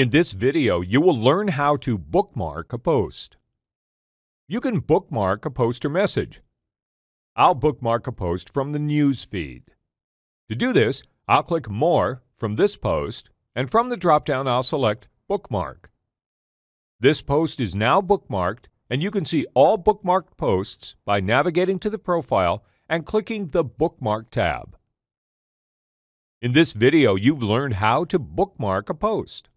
In this video, you will learn how to bookmark a post. You can bookmark a post or message. I'll bookmark a post from the news feed. To do this, I'll click More from this post, and from the drop-down I'll select Bookmark. This post is now bookmarked, and you can see all bookmarked posts by navigating to the profile and clicking the Bookmark tab. In this video, you've learned how to bookmark a post.